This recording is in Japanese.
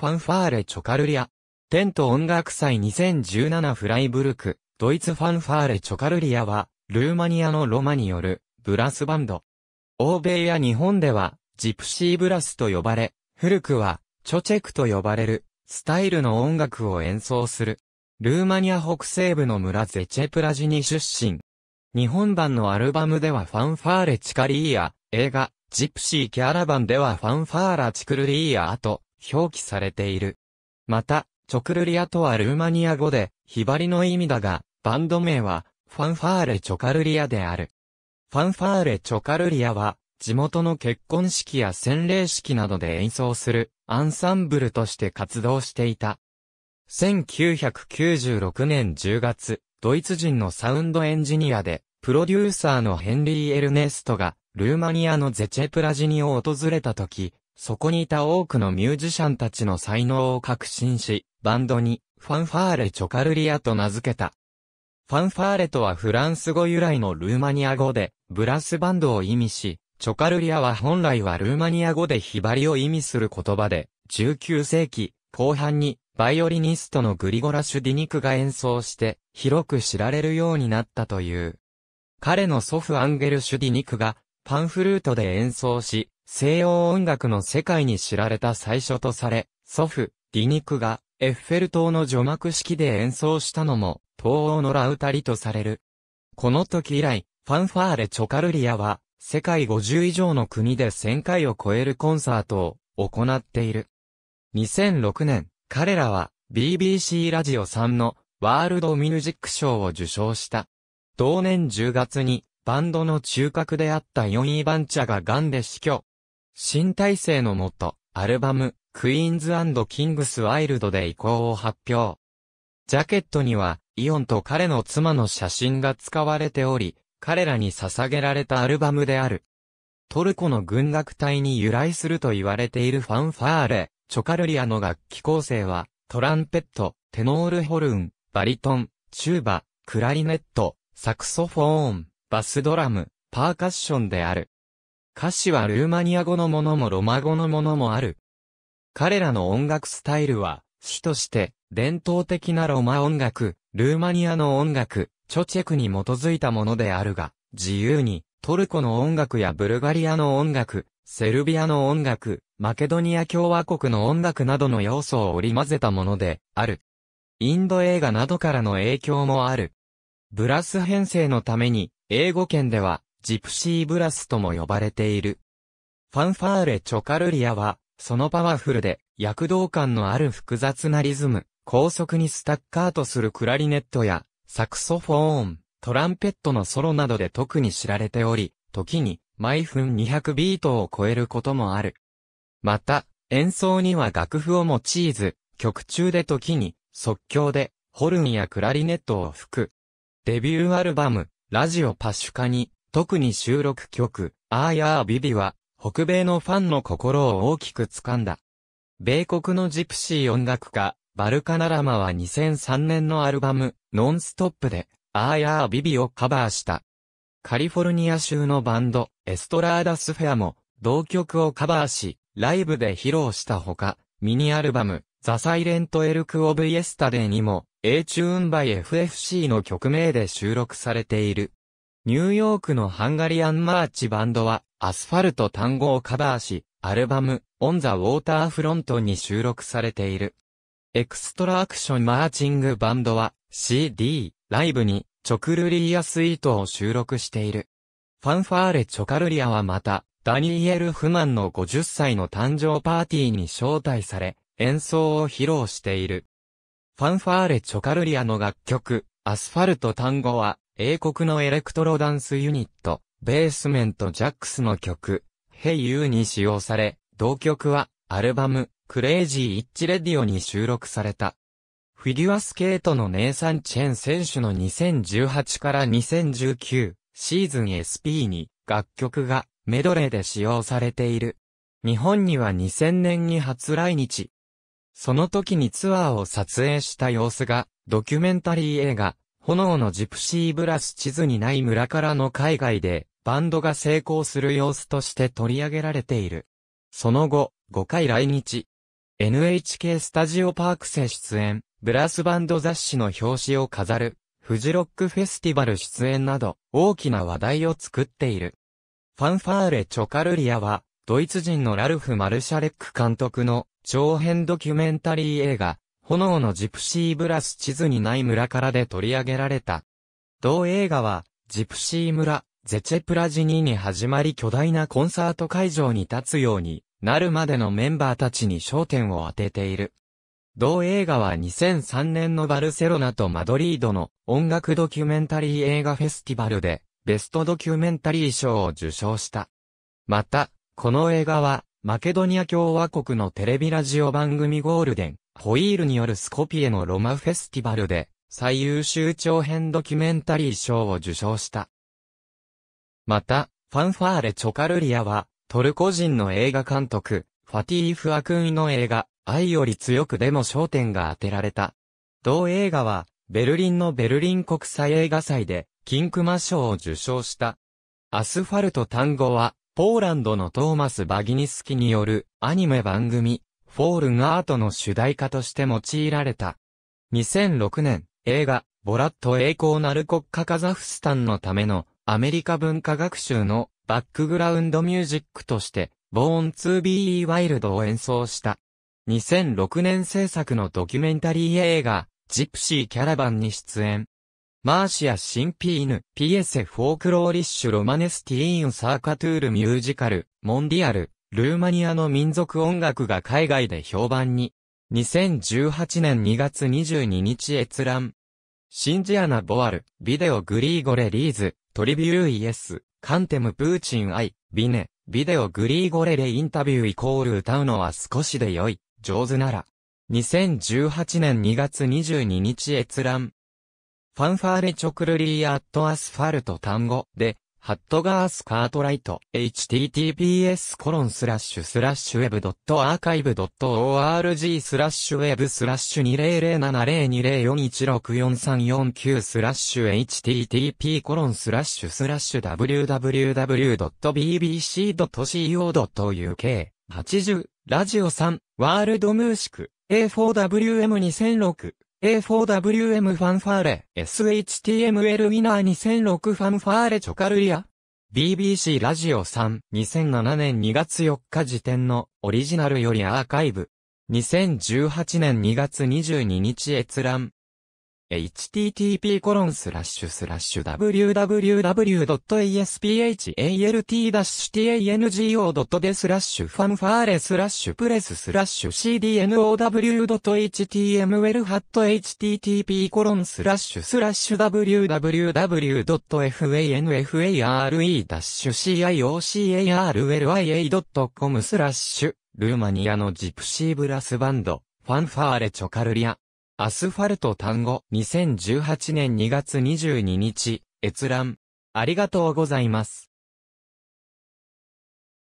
ファンファーレチョカルリア。テント音楽祭2017フライブルク、ドイツファンファーレチョカルリアは、ルーマニアのロマによる、ブラスバンド。欧米や日本では、ジプシーブラスと呼ばれ、古くは、チョチェクと呼ばれる、スタイルの音楽を演奏する。ルーマニア北西部の村ゼチェプラジに出身。日本版のアルバムではファンファーレチカリーア、映画、ジプシーキャラバンではファンファーラチクルリーアと、表記されている。また、チョクルリアとはルーマニア語で、ひばりの意味だが、バンド名は、ファンファーレ・チョカルリアである。ファンファーレ・チョカルリアは、地元の結婚式や洗礼式などで演奏する、アンサンブルとして活動していた。1996年10月、ドイツ人のサウンドエンジニアで、プロデューサーのヘンリー・エルネストが、ルーマニアのゼチェプラジニを訪れた時、そこにいた多くのミュージシャンたちの才能を確信し、バンドに、ファンファーレ・チョカルリアと名付けた。ファンファーレとはフランス語由来のルーマニア語で、ブラスバンドを意味し、チョカルリアは本来はルーマニア語でヒバリを意味する言葉で、19世紀後半にバイオリニストのグリゴラ・シュディニクが演奏して広く知られるようになったという。彼の祖父アンゲル・シュディニクがパンフルートで演奏し、西洋音楽の世界に知られた最初とされ、祖父、リニクが、エッフェル塔の除幕式で演奏したのも、東欧のラウタリとされる。この時以来、ファンファーレ・チョカルリアは、世界50以上の国で1000回を超えるコンサートを行っている。2006年、彼らは BBC ラジオ3のワールドミュージック賞を受賞した。同年10月にバンドの中核であった4位番バンチャが癌で死去。新体制のもと、アルバム、クイーンズキングス・ワイルドで移行を発表。ジャケットには、イオンと彼の妻の写真が使われており、彼らに捧げられたアルバムである。トルコの軍楽隊に由来すると言われているファンファーレ、チョカルリアの楽器構成は、トランペット、テノールホルン、バリトン、チューバ、クラリネット、サクソフォーン、バスドラム、パーカッションである。歌詞はルーマニア語のものもロマ語のものもある。彼らの音楽スタイルは、主として、伝統的なロマ音楽、ルーマニアの音楽、チョチェクに基づいたものであるが、自由に、トルコの音楽やブルガリアの音楽、セルビアの音楽、マケドニア共和国の音楽などの要素を織り交ぜたもので、ある。インド映画などからの影響もある。ブラス編成のために、英語圏では、ジプシーブラスとも呼ばれている。ファンファーレ・チョカルリアは、そのパワフルで、躍動感のある複雑なリズム、高速にスタッカートするクラリネットや、サクソフォーン、トランペットのソロなどで特に知られており、時に、毎分200ビートを超えることもある。また、演奏には楽譜を用いず、曲中で時に、即興で、ホルンやクラリネットを吹く。デビューアルバム、ラジオパシュカに、特に収録曲、アーヤービビは、北米のファンの心を大きく掴んだ。米国のジプシー音楽家、バルカナラマは2003年のアルバム、ノンストップで、アーヤービビをカバーした。カリフォルニア州のバンド、エストラーダスフェアも、同曲をカバーし、ライブで披露したほか、ミニアルバム、ザ・サイレント・エルク・オブ・イエスタデーにも、A Tune by FFC の曲名で収録されている。ニューヨークのハンガリアンマーチバンドは、アスファルト単語をカバーし、アルバム、オン・ザ・ウォーターフロントに収録されている。エクストラアクションマーチングバンドは、CD、ライブに、チョクルリアスイートを収録している。ファンファーレ・チョカルリアはまた、ダニエル・フマンの50歳の誕生パーティーに招待され、演奏を披露している。ファンファーレ・チョカルリアの楽曲、アスファルト単語は、英国のエレクトロダンスユニット、ベースメント・ジャックスの曲、ヘイユーに使用され、同曲は、アルバム、クレイジー・イッチ・レディオに収録された。フィギュアスケートのネイサン・チェン選手の2018から2019シーズン SP に楽曲がメドレーで使用されている。日本には2000年に初来日。その時にツアーを撮影した様子が、ドキュメンタリー映画、炎のジプシーブラス地図にない村からの海外で、バンドが成功する様子として取り上げられている。その後、5回来日。NHK スタジオパークセ出演、ブラスバンド雑誌の表紙を飾る、フジロックフェスティバル出演など、大きな話題を作っている。ファンファーレ・チョカルリアは、ドイツ人のラルフ・マルシャレック監督の長編ドキュメンタリー映画、炎のジプシーブラス地図にない村からで取り上げられた。同映画は、ジプシー村、ゼチェプラジニーに始まり巨大なコンサート会場に立つようになるまでのメンバーたちに焦点を当てている。同映画は2003年のバルセロナとマドリードの音楽ドキュメンタリー映画フェスティバルでベストドキュメンタリー賞を受賞した。また、この映画はマケドニア共和国のテレビラジオ番組ゴールデン、ホイールによるスコピエのロマフェスティバルで、最優秀長編ドキュメンタリー賞を受賞した。また、ファンファーレ・チョカルリアは、トルコ人の映画監督、ファティーフ・アクンイの映画、愛より強くでも焦点が当てられた。同映画は、ベルリンのベルリン国際映画祭で、キンクマ賞を受賞した。アスファルト単語は、ポーランドのトーマス・バギニスキによるアニメ番組、フォールガートの主題歌として用いられた。2006年、映画、ボラット栄光なる国家カザフスタンのためのアメリカ文化学習のバックグラウンドミュージックとして、ボーン 2BE ワイルドを演奏した。2006年制作のドキュメンタリー映画、ジプシーキャラバンに出演。マーシア・シンピーヌ、ピエセ・フォークローリッシュ・ロマネスティーン・サーカトゥール・ミュージカル、モンディアル、ルーマニアの民族音楽が海外で評判に。2018年2月22日閲覧。シンジアナ・ボアル、ビデオ・グリーゴレ・リーズ、トリビュー・イエス、カンテム・プーチン・アイ、ビネ、ビデオ・グリーゴレレ・インタビューイコール歌うのは少しで良い、上手なら。2018年2月22日閲覧。ファンファーレチョクルリーアットアスファルト単語で、ハットガースカートライト、https コロンスラッシュスラッシュウェブドットアーカイブドット org スラッシュウェブスラッシュ20070204164349スラッシュ http コロンスラッシュスラッシュ www.bbc.co.uk80 ラジオ3ワールドムーシク A4WM2006 A4WM ファンファーレ、SHTML ウィナー2006ファンファーレチョカルリア BBC ラジオ3、2007年2月4日時点のオリジナルよりアーカイブ。2018年2月22日閲覧。http://www.esphaltng.de スラッシュファンファーレスラッシュプレススラッシュ cdnow.html http コロンスラッシュスラッシュ www.fanfare-cioccarlia.com スラッシュルーマニアのジプシーブラスバンドファンファーレチョカルリアアスファルト単語2018年2月22日、閲覧。ありがとうございます。